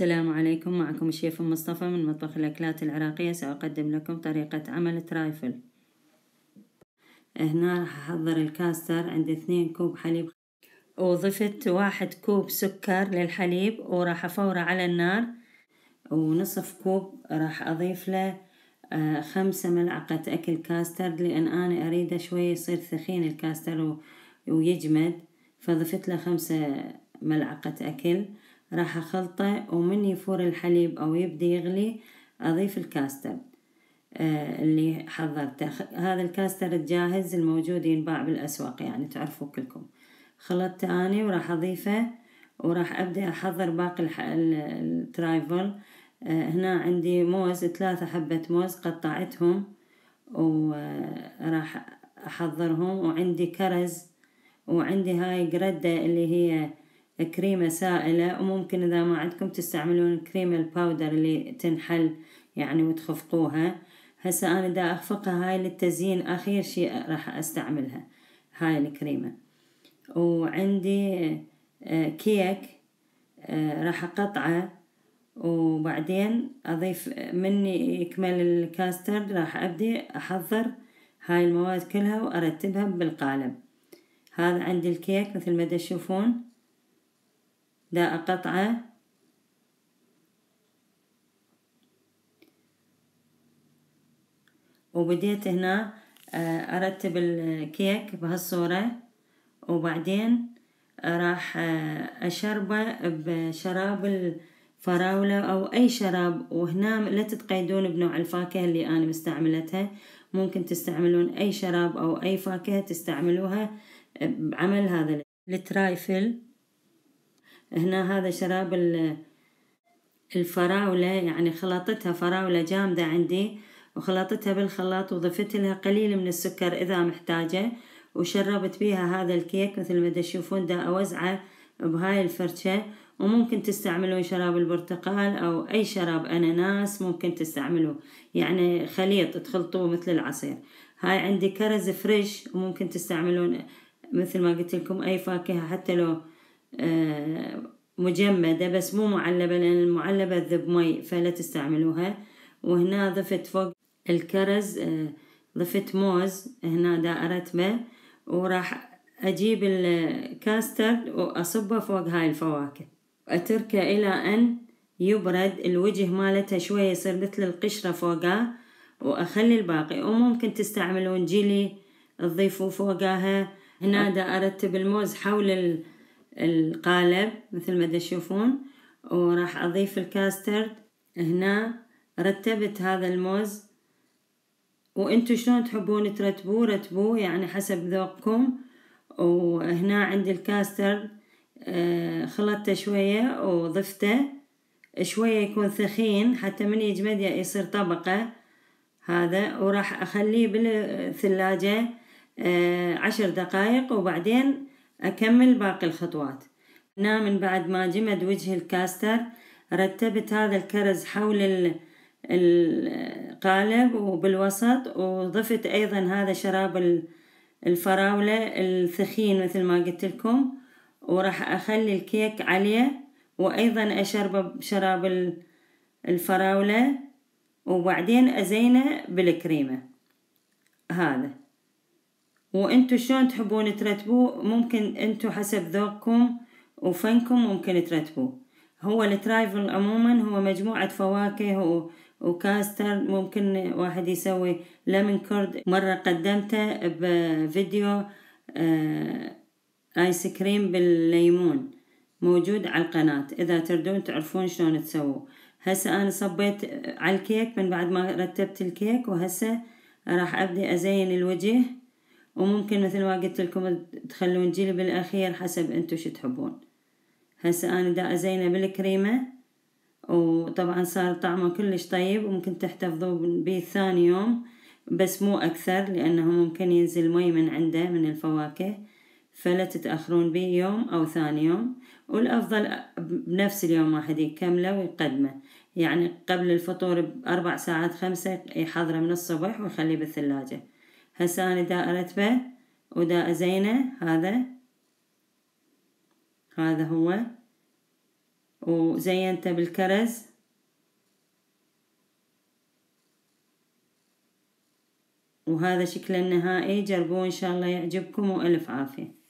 السلام عليكم معكم الشيف مصطفى من مطبخ الأكلات العراقية سأقدم لكم طريقة عمل ترايفل هنا راح أحضر الكاستر عندي اثنين كوب حليب وضفت واحد كوب سكر للحليب وراح أفوره على النار ونصف كوب راح أضيف له آه، خمسة ملعقة أكل كاستر لأن أنا أريده شوي يصير ثخين الكاستر ويجمد فضفت له خمسة ملعقة أكل راح أخلطه ومن يفور الحليب أو يبدي يغلي أضيف الكاستر آه، اللي حضرته هذا الكاستر الجاهز الموجود ينباع بالأسواق يعني تعرفوا كلكم خلطته أنا وراح أضيفه وراح أبدأ أحضر باقي الترايفل آه، هنا عندي موز ثلاثة حبة موز قطعتهم وراح أحضرهم وعندي كرز وعندي هاي قردة اللي هي كريمة سائلة وممكن إذا ما عندكم تستعملون كريمة الباودر اللي تنحل يعني وتخفقوها هسه أنا دا أخفقها هاي للتزيين آخر شي راح أستعملها هاي الكريمة وعندي آه، كيك آه، راح أقطعه وبعدين أضيف من يكمل الكاسترد راح أبدي أحضر هاي المواد كلها وأرتبها بالقالب هذا عندي الكيك مثل ما تشوفون لا قطعة وبديت هنا آه، أرتب الكيك بهالصورة وبعدين آه، راح آه، أشربه بشراب الفراولة أو أي شراب وهنا لا تتقيدون بنوع الفاكهة اللي أنا مستعملتها ممكن تستعملون أي شراب أو أي فاكهة تستعملوها بعمل هذا الترايفل هنا هذا شراب الفراولة يعني خلطتها فراولة جامدة عندي وخلطتها بالخلاط وضفت لها قليل من السكر إذا محتاجة وشربت بيها هذا الكيك مثل ما تشوفون دا أوزعه بهاي الفرشة وممكن تستعملون شراب البرتقال أو أي شراب أناناس ممكن تستعملوه يعني خليط تخلطوه مثل العصير هاي عندي كرز فريش وممكن تستعملون مثل ما قلت لكم أي فاكهة حتى لو آه، مجمدة بس مو معلبة لأن المعلبة تذب مي فلا تستعملوها وهنا ضفت فوق الكرز آه، ضفت موز هنا دائرة ما وراح أجيب الكاسترد وأصبه فوق هاي الفواكه وأتركه إلى أن يبرد الوجه مالته شوية يصير مثل القشرة فوقه وأخلي الباقي وممكن تستعملون جيلي تضيفوا فوقها هنا دا أرتب الموز حول القالب مثل ما تشوفون وراح أضيف الكاسترد هنا رتبت هذا الموز وانتو شلون تحبون ترتبوه رتبوه يعني حسب ذوقكم وهنا عندي الكاسترد آه، خلطته شوية وضفته شوية يكون ثخين حتى من يجمد يصير طبقة هذا وراح أخليه بالثلاجة آه، عشر دقايق وبعدين أكمل باقي الخطوات هنا من بعد ما جمد وجه الكاستر رتبت هذا الكرز حول القالب وبالوسط وضفت أيضا هذا شراب الفراولة الثخين مثل ما قلت لكم وراح أخلي الكيك عليه وأيضا أشربه بشراب الفراولة وبعدين أزينه بالكريمة هذا وانتو شلون تحبون ترتبوه ممكن انتو حسب ذوقكم وفنكم ممكن ترتبوه هو الترايفل عموما هو مجموعة فواكه وكاستر ممكن واحد يسوي لمن كورد مرة قدمته بفيديو آه، آيس كريم بالليمون موجود على القناة إذا تردون تعرفون شلون تسووه هسا أنا صبيت على الكيك من بعد ما رتبت الكيك وهسا راح أبدي أزين الوجه وممكن مثل ما قلت لكم تخلون جيلي بالاخير حسب انتو شو تحبون هسه انا دا ازينه بالكريمه وطبعا صار طعمه كلش طيب وممكن تحتفظوا به ثاني يوم بس مو اكثر لانه ممكن ينزل مي من عنده من الفواكه فلا تتاخرون به يوم او ثاني يوم والافضل بنفس اليوم واحد يكمله ويقدمه يعني قبل الفطور باربع ساعات خمسة يحضره من الصبح ويخليه بالثلاجة هسه أنا دا أرتبه ودا أزينه هذا هذا هو وزينته بالكرز وهذا شكله النهائي جربوه إن شاء الله يعجبكم وألف عافية